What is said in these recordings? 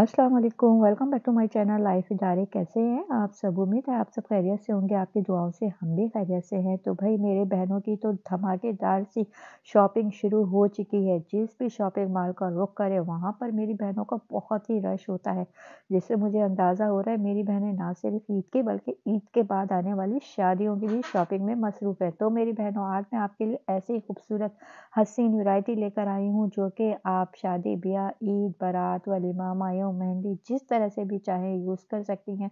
अस्सलाम वालेकुम welcome back to my channel life इदारे कैसे हैं आप सब उम्मीद है आप सब खैरियत से होंगे आपकी दुआओं से हम भी खैरियत से हैं तो भाई मेरे बहनों की तो धमाकेदार सी शॉपिंग शुरू हो चुकी है जिस भी शॉपिंग मॉल का रुख करे वहाँ पर मेरी बहनों का बहुत ही रश होता है जिससे मुझे अंदाज़ा हो रहा है मेरी बहनें ना सिर्फ ईद के बल्कि ईद के बाद आने वाली शादियों की भी शॉपिंग में मसरूफ़ है तो मेरी बहनों आज मैं आपके लिए ऐसी खूबसूरत हसीन वैरायटी लेकर आई हूँ जो कि आप शादी ब्याह ईद बारात वलीमा माया हो मेहंदी जिस तरह से भी चाहे यूज़ कर सकती हैं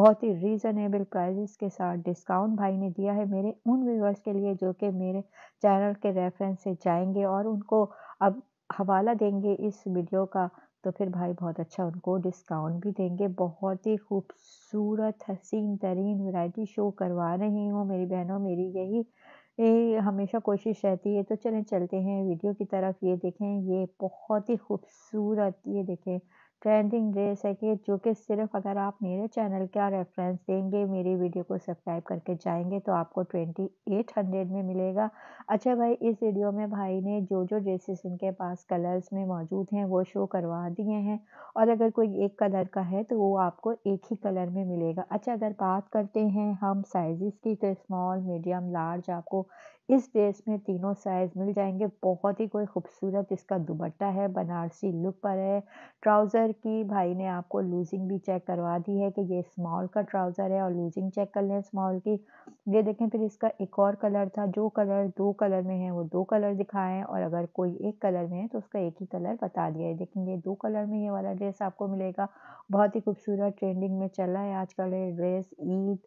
बहुत ही रीज़नेबल प्राइजेस के साथ डिस्काउंट भाई ने दिया है मेरे उन व्यूवर्स के लिए जो कि मेरे चैनल के रेफरेंस से जाएंगे और उनको अब हवाला देंगे इस वीडियो का तो फिर भाई बहुत अच्छा उनको डिस्काउंट भी देंगे बहुत ही खूबसूरत हसीन तरीन वैरायटी शो करवा रही हूँ मेरी बहनों मेरी यही ये हमेशा कोशिश रहती है तो चलें चलते हैं वीडियो की तरफ ये देखें ये बहुत ही खूबसूरत ये देखें ट्रेंडिंग ड्रेस है कि जो कि सिर्फ अगर आप मेरे चैनल का रेफरेंस देंगे मेरी वीडियो को सब्सक्राइब करके जाएंगे तो आपको ट्वेंटी एट हंड्रेड में मिलेगा अच्छा भाई इस वीडियो में भाई ने जो जो ड्रेसेस इनके पास कलर्स में मौजूद हैं वो शो करवा दिए हैं और अगर कोई एक कलर का है तो वो आपको एक ही कलर में मिलेगा अच्छा अगर बात करते हैं हम साइज़ की तो स्मॉल मीडियम लार्ज आपको इस ड्रेस में तीनों साइज़ मिल जाएंगे बहुत ही कोई खूबसूरत इसका दुबट्टा है बनारसी लुक पर है ट्राउज़र ट्राउज़र की भाई ने आपको लूजिंग भी चेक करवा दी है कि ये स्मॉल का ट्राउज़र है और लूजिंग चेक कर लें स्मॉल की ये देखें फिर इसका एक और कलर था जो कलर दो कलर में है वो दो कलर दिखाएं और अगर कोई एक कलर में है तो उसका एक ही कलर बता दिया है देखें ये दो कलर में ये वाला ड्रेस आपको मिलेगा बहुत ही खूबसूरत ट्रेंडिंग में चल रहा है आजकल ये ड्रेस ईद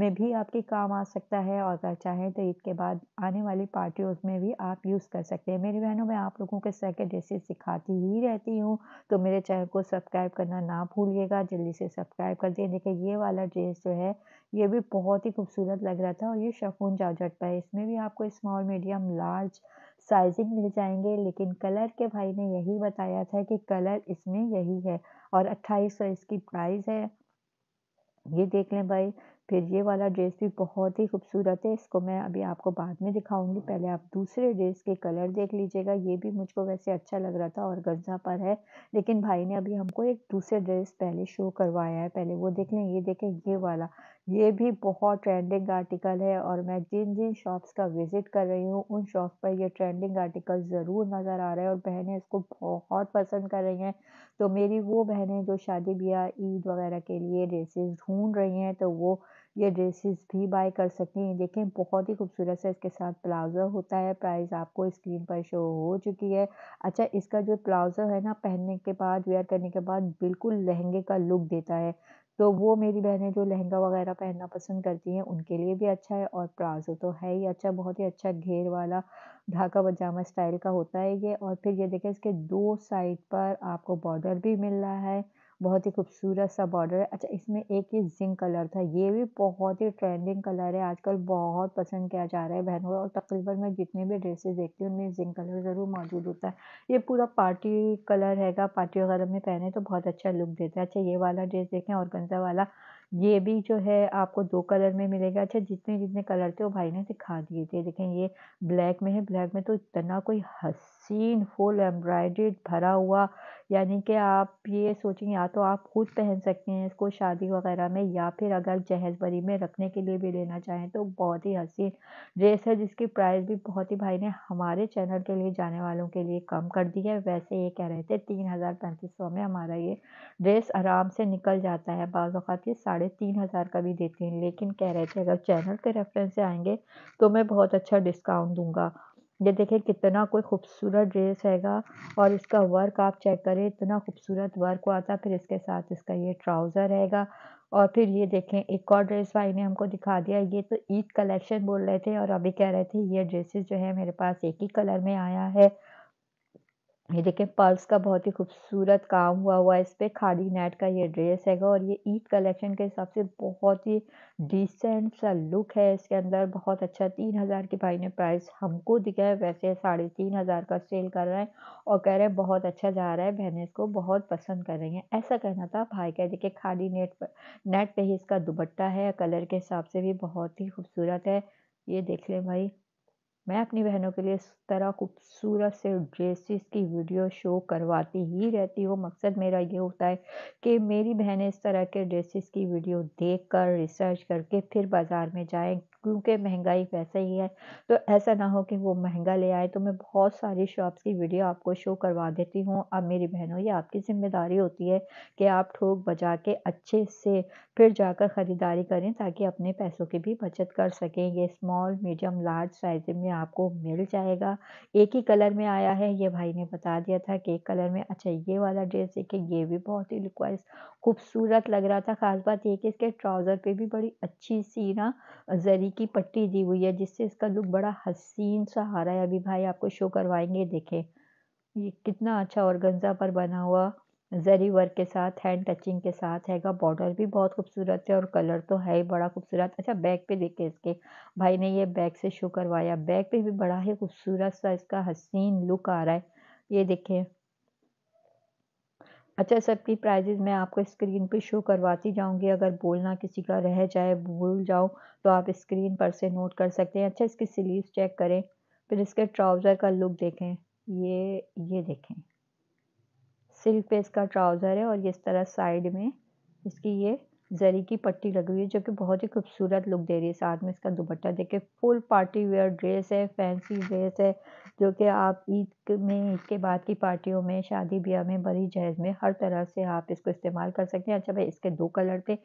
में भी आपके काम आ सकता है और अगर चाहें तो ईद के बाद आने वाली पार्टियों में भी आप यूज़ कर सकते हैं मेरी बहनों मैं आप लोगों के सेकेंड के डिशेज़ सिखाती ही रहती हूँ तो मेरे चैनल को सब्सक्राइब करना ना भूलिएगा जल्दी से सब्सक्राइब कर दें देखिए ये वाला ड्रेस जो है ये भी बहुत ही खूबसूरत लग रहा था और ये शफून जाजट पर है इसमें भी आपको स्मॉल मीडियम लार्ज साइजिंग मिल जाएंगे लेकिन कलर के भाई ने यही बताया था कि कलर इसमें यही है और अट्ठाईस सौ इसकी प्राइस है ये देख लें भाई फिर ये वाला ड्रेस भी बहुत ही खूबसूरत है इसको मैं अभी आपको बाद में दिखाऊंगी पहले आप दूसरे ड्रेस के कलर देख लीजिएगा ये भी मुझको वैसे अच्छा लग रहा था और गर्जा पर है लेकिन भाई ने अभी हमको एक दूसरे ड्रेस पहले शो करवाया है पहले वो देख लें ये देखें ये वाला ये भी बहुत ट्रेंडिंग आर्टिकल है और मैं जिन जिन शॉप्स का विज़िट कर रही हूँ उन शॉप पर ये ट्रेंडिंग आर्टिकल ज़रूर नज़र आ रहा है और बहनें इसको बहुत पसंद कर रही हैं तो मेरी वो बहनें जो शादी ब्याह ईद वगैरह के लिए ड्रेसेस ढूंढ रही हैं तो वो ये ड्रेसेस भी बाय कर सकती हैं देखें बहुत ही खूबसूरत सा इसके साथ प्लाजो होता है प्राइस आपको स्क्रीन पर शो हो चुकी है अच्छा इसका जो प्लाजो है ना पहनने के बाद वेयर करने के बाद बिल्कुल लहंगे का लुक देता है तो वो मेरी बहनें जो लहंगा वगैरह पहनना पसंद करती हैं उनके लिए भी अच्छा है और प्लाजो तो है ही अच्छा बहुत ही अच्छा घेर वाला ढाका पजामा स्टाइल का होता है ये और फिर ये देखें इसके दो साइड पर आपको बॉर्डर भी मिल रहा है बहुत ही खूबसूरत सा बॉर्डर है अच्छा इसमें एक ये जिंक कलर था ये भी बहुत ही ट्रेंडिंग कलर है आजकल बहुत पसंद किया जा रहा है बहनों और तकरीबन मैं जितने भी ड्रेसेस देखती हूँ उनमें जिंक कलर ज़रूर मौजूद होता है ये पूरा पार्टी कलर हैगा पार्टी वगैरह में पहने तो बहुत अच्छा लुक देता है अच्छा ये वाला ड्रेस देखें और गंजा वाला ये भी जो है आपको दो कलर में मिलेगा अच्छा जितने जितने कलर थे वो भाई ने दिखा दिए थे देखें ये ब्लैक में है ब्लैक में तो इतना कोई हंस सीन फुल एम्ब्रॉयडेड भरा हुआ यानी कि आप ये सोचें या तो आप खुद पहन सकते हैं इसको शादी वगैरह में या फिर अगर जहेज बरी में रखने के लिए भी लेना चाहें तो बहुत ही हसीन ड्रेस है जिसकी प्राइस भी बहुत ही भाई ने हमारे चैनल के लिए जाने वालों के लिए कम कर दी है वैसे ये कह रहे थे तीन हज़ार पैंतीस सौ में हमारा ये ड्रेस आराम से निकल जाता है बाज़ात ये साढ़े तीन हज़ार का भी देते हैं लेकिन कह रहे थे अगर चैनल के रेफरेंस से आएंगे तो मैं बहुत अच्छा डिस्काउंट दूंगा ये देखें कितना कोई खूबसूरत ड्रेस हैगा और इसका वर्क आप चेक करें इतना खूबसूरत वर्क हुआ था फिर इसके साथ इसका ये ट्राउज़र रहेगा और फिर ये देखें एक और ड्रेस भाई ने हमको दिखा दिया ये तो ईद कलेक्शन बोल रहे थे और अभी कह रहे थे ये ड्रेसेस जो है मेरे पास एक ही कलर में आया है ये देखें पर्ल्स का बहुत ही खूबसूरत काम हुआ हुआ है इस पर खादी नेट का ये ड्रेस हैगा और ये ईद कलेक्शन के हिसाब से बहुत ही डिसेंट सा लुक है इसके अंदर बहुत अच्छा तीन हज़ार के भाई ने प्राइस हमको दिखा है वैसे साढ़े तीन हज़ार का सेल कर रहे हैं और कह रहे हैं बहुत अच्छा जा रहा है बहनें इसको बहुत पसंद कर रही हैं ऐसा कहना था भाई का देखिए खादी नेट पर नेट पर ही इसका दुबट्टा है कलर के हिसाब से भी बहुत ही खूबसूरत है ये देख लें भाई मैं अपनी बहनों के लिए इस तरह खूबसूरत से ड्रेसेस की वीडियो शो करवाती ही रहती हूँ मकसद मेरा ये होता है कि मेरी बहनें इस तरह के ड्रेसेस की वीडियो देखकर रिसर्च करके फिर बाज़ार में जाएं क्योंकि महंगाई वैसे ही है तो ऐसा ना हो कि वो महंगा ले आए तो मैं बहुत सारी शॉप्स की वीडियो आपको शो करवा देती हूँ अब मेरी बहनों ये आपकी ज़िम्मेदारी होती है कि आप ठोक बजा के अच्छे से फिर जाकर ख़रीदारी करें ताकि अपने पैसों की भी बचत कर सकें ये स्मॉल मीडियम लार्ज साइज में आपको मिल जाएगा एक ही कलर में आया है ये भाई ने बता दिया था कि एक कलर में अच्छा ये वाला ड्रेस देखिए ये भी बहुत ही लुकवाइज खूबसूरत लग रहा था ख़ास बात ये कि इसके ट्राउज़र पर भी बड़ी अच्छी सी ना जरी की पट्टी दी हुई है जिससे इसका लुक बड़ा हसीन सा आ रहा है अभी भाई आपको शो करवाएंगे देखे ये कितना अच्छा गंजा पर बना हुआ जरी वर्क के साथ हैंड टचिंग के साथ हैगा बॉर्डर भी बहुत खूबसूरत है और कलर तो है ही बड़ा खूबसूरत अच्छा बैग पे देखे इसके भाई ने ये बैग से शो करवाया बैग पे भी बड़ा ही खूबसूरत सा इसका हसीन लुक आ रहा है ये देखें अच्छा सर प्राइजेज़ मैं आपको स्क्रीन पे शो करवाती जाऊँगी अगर बोलना किसी का रह जाए भूल जाओ तो आप स्क्रीन पर से नोट कर सकते हैं अच्छा इसकी सिलीव चेक करें फिर इसके ट्राउज़र का लुक देखें ये ये देखें सिल्क पे इसका ट्राउज़र है और इस तरह साइड में इसकी ये जरी की पट्टी लगी हुई है जो कि बहुत ही खूबसूरत लुक दे रही है साथ में इसका दुपट्टा देखिए फुल पार्टी वेयर ड्रेस है फैंसी ड्रेस है जो कि आप ईद में ईद के बाद की पार्टियों में शादी ब्याह में बड़ी जहेज में हर तरह से आप इसको इस्तेमाल कर सकते हैं अच्छा भाई इसके दो कलर थे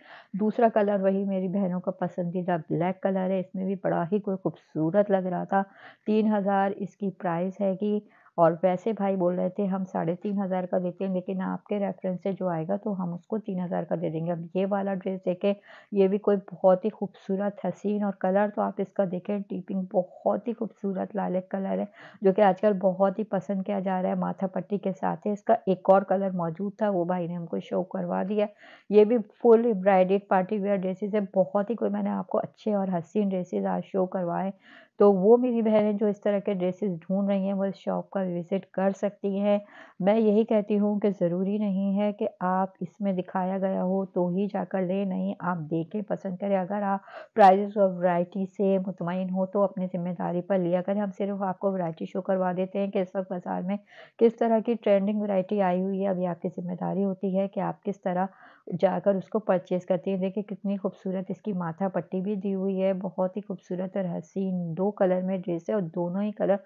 दूसरा कलर वही मेरी बहनों का पसंदीदा ब्लैक कलर है इसमें भी बड़ा ही कोई खूबसूरत लग रहा था तीन हज़ार इसकी प्राइस है कि और वैसे भाई बोल रहे थे हम साढ़े तीन हज़ार का देते हैं लेकिन आपके रेफरेंस से जो आएगा तो हम उसको तीन हज़ार का दे देंगे अब ये वाला ड्रेस देखें ये भी कोई बहुत ही खूबसूरत हसीन और कलर तो आप इसका देखें टीपिंग बहुत ही खूबसूरत लालक कलर है जो कि आजकल बहुत ही पसंद किया जा रहा है माथा पट्टी के साथ है इसका एक और कलर मौजूद था वो भाई ने हमको शो करवा दिया ये भी full embroidered party wear dresses है बहुत ही कोई मैंने आपको अच्छे और हसीन ड्रेसेज आज शो करवाए तो वो मेरी बहनें जो इस तरह के ड्रेसेस ढूंढ रही हैं वो इस शॉप का विज़िट कर सकती हैं मैं यही कहती हूँ कि ज़रूरी नहीं है कि आप इसमें दिखाया गया हो तो ही जाकर लें नहीं आप देखें पसंद करें अगर आप प्राइजेस और वैरायटी से मुतमिन हो तो अपनी ज़िम्मेदारी पर लिया करें हम सिर्फ आपको वैरायटी शो करवा देते हैं कि इस वक्त बाज़ार में किस तरह की ट्रेंडिंग वैरायटी आई हुई है अभी आपकी ज़िम्मेदारी होती है कि आप किस तरह जाकर उसको परचेज़ करती है देखिए कितनी खूबसूरत इसकी माथा पट्टी भी दी हुई है बहुत ही खूबसूरत और हसीन दो कलर में ड्रेस है और दोनों ही कलर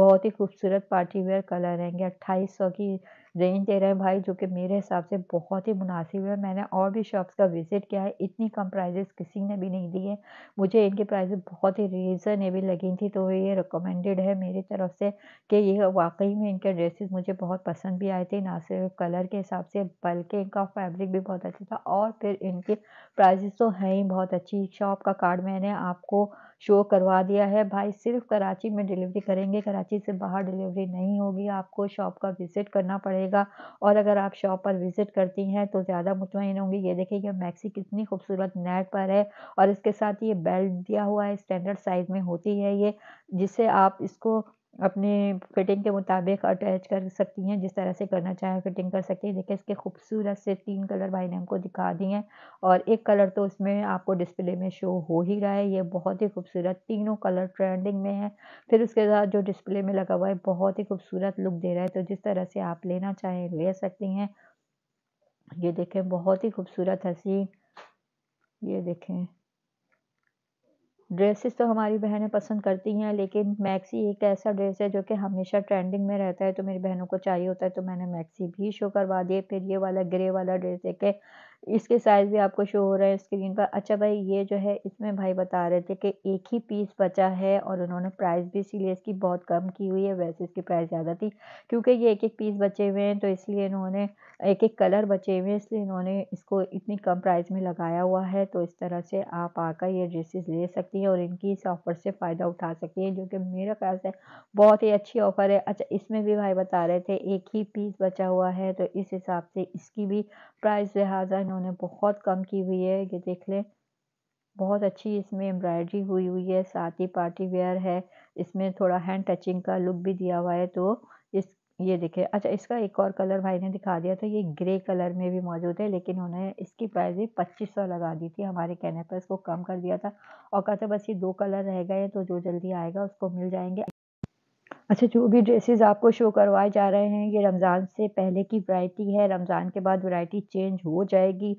बहुत ही खूबसूरत पार्टी वेयर कलर रहेंगे अट्ठाईस सौ की रेंज दे रहे हैं भाई जो कि मेरे हिसाब से बहुत ही मुनासिब है मैंने और भी शॉप्स का विज़िट किया है इतनी कम प्राइजेस किसी ने भी नहीं दी है मुझे इनके प्राइजेस बहुत ही रीज़नेबल लगी थी तो ये रिकमेंडेड है मेरी तरफ से कि ये वाकई में इनके ड्रेसेस मुझे बहुत पसंद भी आए थे ना सिर्फ कलर के हिसाब से बल्कि इनका फैब्रिक भी बहुत अच्छा था और फिर इनकी प्राइजेस तो हैं ही बहुत अच्छी शॉप का कार्ड मैंने आपको शो करवा दिया है भाई सिर्फ कराची में डिलीवरी करेंगे कराची से बाहर डिलीवरी नहीं होगी आपको शॉप का विज़िट करना पड़ेगा और अगर आप शॉप पर विज़िट करती हैं तो ज़्यादा मुतमिन होंगी ये देखिए ये मैक्सी कितनी खूबसूरत नेट पर है और इसके साथ ये बेल्ट दिया हुआ है स्टैंडर्ड साइज़ में होती है ये जिससे आप इसको अपने फिटिंग के मुताबिक अटैच कर सकती हैं जिस तरह से करना चाहें फिटिंग कर सकती हैं देखिए इसके खूबसूरत से तीन कलर भाई ने हमको दिखा दिए हैं और एक कलर तो उसमें आपको डिस्प्ले में शो हो ही रहा है ये बहुत ही खूबसूरत तीनों कलर ट्रेंडिंग में है फिर उसके साथ जो डिस्प्ले में लगा हुआ है बहुत ही खूबसूरत लुक दे रहा है तो जिस तरह से आप लेना चाहें ले सकती हैं ये देखें बहुत ही खूबसूरत हसीन ये देखें ड्रेसेस तो हमारी बहनें पसंद करती हैं लेकिन मैक्सी एक ऐसा ड्रेस है जो कि हमेशा ट्रेंडिंग में रहता है तो मेरी बहनों को चाहिए होता है तो मैंने मैक्सी भी शो करवा दिए फिर ये वाला ग्रे वाला ड्रेस देखे इसके साइज़ भी आपको शो हो रहा है स्क्रीन पर। अच्छा भाई ये जो है इसमें भाई बता रहे थे कि एक ही पीस बचा है और उन्होंने प्राइस भी इसीलिए इसकी बहुत कम की हुई है वैसे इसकी प्राइस ज़्यादा थी क्योंकि ये एक एक पीस बचे हुए हैं तो इसलिए इन्होंने एक एक कलर बचे हुए हैं इसलिए इन्होंने इसको इतनी कम प्राइस में लगाया हुआ है तो इस तरह से आप आकर ये ड्रेसेस ले सकती हैं और इनकी इस ऑफ़र से फ़ायदा उठा सकती हैं जो कि मेरा ख्याल से बहुत ही अच्छी ऑफ़र है अच्छा इसमें भी भाई बता रहे थे एक ही पीस बचा हुआ है तो इस हिसाब से इसकी भी प्राइस लिहाजा इन्होंने बहुत कम की हुई है ये देख लें बहुत अच्छी इसमें एम्ब्रॉयडरी हुई हुई है साथ ही पार्टी वेयर है इसमें थोड़ा हैंड टचिंग का लुक भी दिया हुआ है तो इस ये देखें अच्छा इसका एक और कलर भाई ने दिखा दिया था ये ग्रे कलर में भी मौजूद है लेकिन उन्होंने इसकी प्राइस भी पच्चीस सौ लगा दी थी हमारे कहने पर इसको कम कर दिया था और कहा था बस ये दो कलर रह गए तो जो जल्दी आएगा उसको मिल जाएंगे अच्छा जो भी ड्रेसेस आपको शो करवाए जा रहे हैं ये रमज़ान से पहले की वैरायटी है रमज़ान के बाद वैरायटी चेंज हो जाएगी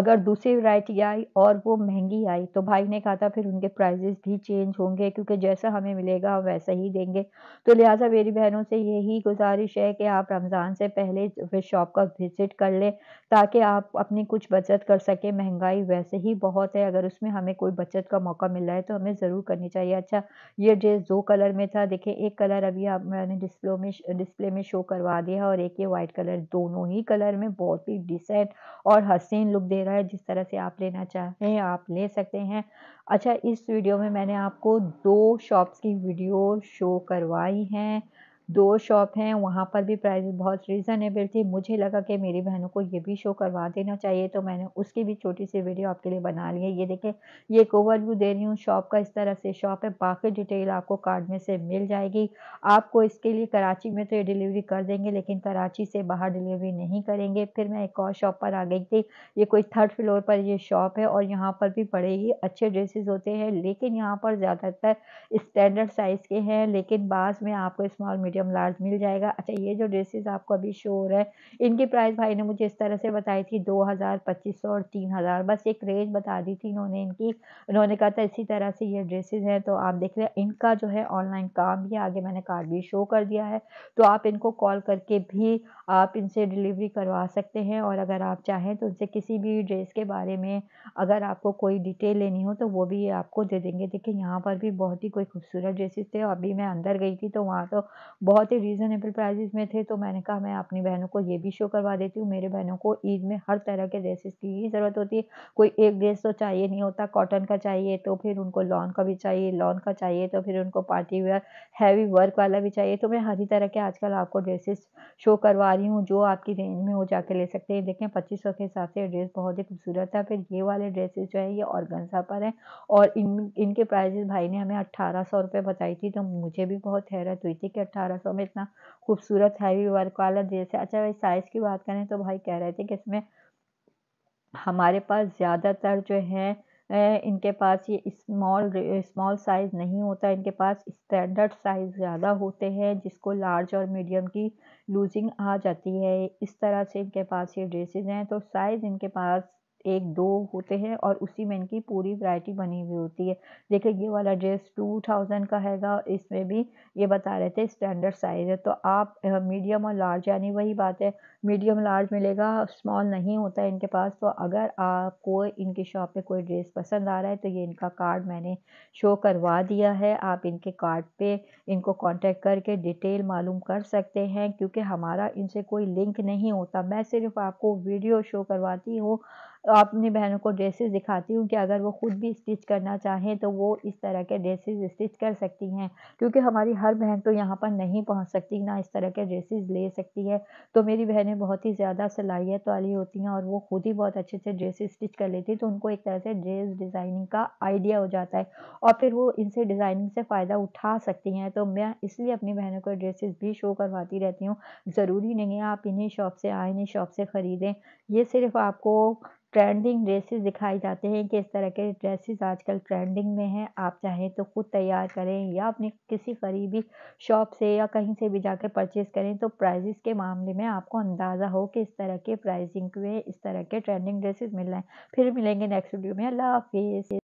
अगर दूसरी वैरायटी आई और वो महंगी आई तो भाई ने कहा था फिर उनके प्राइजेस भी चेंज होंगे क्योंकि जैसा हमें मिलेगा हम वैसा ही देंगे तो लिहाजा मेरी बहनों से यही गुजारिश है कि आप रमज़ान से पहले फिर शॉप का विज़िट कर लें ताकि आप अपनी कुछ बचत कर सकें महंगाई वैसे ही बहुत है अगर उसमें हमें कोई बचत का मौका मिल रहा है तो हमें ज़रूर करनी चाहिए अच्छा ये ड्रेस दो कलर में था देखें एक कलर अभी आप मैंने डिस्प्ले में डिस्प्ले में शो करवा दिया और एक ये वाइट कलर दोनों ही कलर में बहुत ही डिसेंट और हसीन लुक दे रहा है जिस तरह से आप लेना चाहें आप ले सकते हैं अच्छा इस वीडियो में मैंने आपको दो शॉप्स की वीडियो शो करवाई हैं दो शॉप हैं वहाँ पर भी प्राइस बहुत रीज़नेबल थी मुझे लगा कि मेरी बहनों को ये भी शो करवा देना चाहिए तो मैंने उसकी भी छोटी सी वीडियो आपके लिए बना ली है ये देखें ये एक ओवरव्यू दे रही हूँ शॉप का इस तरह से शॉप है बाकी डिटेल आपको कार्ड में से मिल जाएगी आपको इसके लिए कराची में तो ये डिलीवरी कर देंगे लेकिन कराची से बाहर डिलीवरी नहीं करेंगे फिर मैं एक और शॉप पर आ गई थी ये कोई थर्ड फ्लोर पर ये शॉप है और यहाँ पर भी बड़े ही अच्छे ड्रेसेस होते हैं लेकिन यहाँ पर ज़्यादातर स्टैंडर्ड साइज़ के हैं लेकिन बाद में आपको स्मॉल मीडियम लार्ज मिल जाएगा अच्छा ये जो ड्रेसेस आपको अभी शो हो रहा है इनकी प्राइस भाई ने मुझे इस तरह से बताई थी दो हज़ार पच्चीस सौ और तीन हज़ार बस एक रेंज बता दी थी इन्होंने इनकी उन्होंने कहा था इसी तरह से ये ड्रेसेस हैं तो आप देख रहे हैं इनका जो है ऑनलाइन काम भी आगे मैंने कार्ड भी शो कर दिया है तो आप इनको कॉल करके भी आप इनसे डिलीवरी करवा सकते हैं और अगर आप चाहें तो उनसे किसी भी ड्रेस के बारे में अगर आपको कोई डिटेल लेनी हो तो वो भी आपको दे देंगे देखिए यहाँ पर भी बहुत ही कोई खूबसूरत ड्रेसेस थे अभी मैं अंदर गई थी तो वहाँ तो बहुत ही रीज़नेबल प्राइजेज़ में थे तो मैंने कहा मैं अपनी बहनों को ये भी शो करवा देती हूँ मेरे बहनों को ईद में हर तरह के ड्रेसेस की ही ज़रूरत होती है कोई एक ड्रेस तो चाहिए नहीं होता कॉटन का चाहिए तो फिर उनको लॉन का भी चाहिए लॉन का चाहिए तो फिर उनको पार्टी वेयर हैवी वर्क वाला भी चाहिए तो मैं हर ही तरह के आजकल आपको ड्रेसेस शो करवा रही हूँ जो आपकी रेंज में हो जाके ले सकते हैं देखें पच्चीस सौ के हिसाब से ड्रेस बहुत ही खूबसूरत है फिर ये वाले ड्रेसेस जो है ये ऑर्गनसा पर हैं और इन इनके प्राइजेज़ भाई ने हमें अट्ठारह सौ रुपये बताई थी तो मुझे भी बहुत हैरत हुई थी कि अट्ठारह रसों में इतना खूबसूरत हैवी वर्क वाला ड्रेस है अच्छा भाई साइज़ की बात करें तो भाई कह रहे थे कि इसमें हमारे पास ज़्यादातर जो है इनके पास ये स्मॉल स्मॉल साइज़ नहीं होता इनके पास स्टैंडर्ड साइज़ ज़्यादा होते हैं जिसको लार्ज और मीडियम की लूजिंग आ जाती है इस तरह से इनके पास ये ड्रेसेस हैं तो साइज़ इनके पास एक दो होते हैं और उसी में इनकी पूरी वैरायटी बनी हुई होती है देखिए ये वाला ड्रेस टू थाउजेंड का हैगा इसमें भी ये बता रहे थे स्टैंडर्ड साइज़ है तो आप मीडियम और लार्ज यानी वही बात है मीडियम लार्ज मिलेगा स्मॉल नहीं होता है इनके पास तो अगर आपको इनकी शॉप पे कोई ड्रेस पसंद आ रहा है तो ये इनका कार्ड मैंने शो करवा दिया है आप इनके कार्ड पे इनको कांटेक्ट करके डिटेल मालूम कर सकते हैं क्योंकि हमारा इनसे कोई लिंक नहीं होता मैं सिर्फ आपको वीडियो शो करवाती हूँ अपनी बहनों को ड्रेसेस दिखाती हूँ कि अगर वो ख़ुद भी स्टिच करना चाहें तो वो इस तरह के ड्रेसेस स्टिच कर सकती हैं क्योंकि हमारी हर बहन तो यहाँ पर नहीं पहुँच सकती ना इस तरह के ड्रेसेस ले सकती है तो मेरी बहनें बहुत ही ज़्यादा सलाहियत वाली होती हैं और वो खुद ही बहुत अच्छे अच्छे ड्रेसेस स्टिच कर लेती हैं तो उनको एक तरह से ड्रेस डिज़ाइनिंग का आइडिया हो जाता है और फिर वो इनसे डिज़ाइनिंग से फ़ायदा उठा सकती हैं तो मैं इसलिए अपनी बहनों को ड्रेसेस भी शो करवाती रहती हूँ ज़रूरी नहीं है आप इन्हीं शॉप से आए इन्हीं शॉप से ख़रीदें ये सिर्फ आपको ट्रेंडिंग ड्रेसेस दिखाए जाते हैं किस तरह के ड्रेसेस आजकल ट्रेंडिंग में हैं आप चाहें तो खुद तैयार करें या अपने किसी करीबी शॉप से या कहीं से भी जाकर परचेज करें तो प्राइजेस के मामले में आपको अंदाज़ा हो कि इस तरह के प्राइसिंग में इस तरह के ट्रेंडिंग ड्रेसेस मिल रहे हैं फिर मिलेंगे नेक्स्ट वीडियो में अल्लाह हाफिज़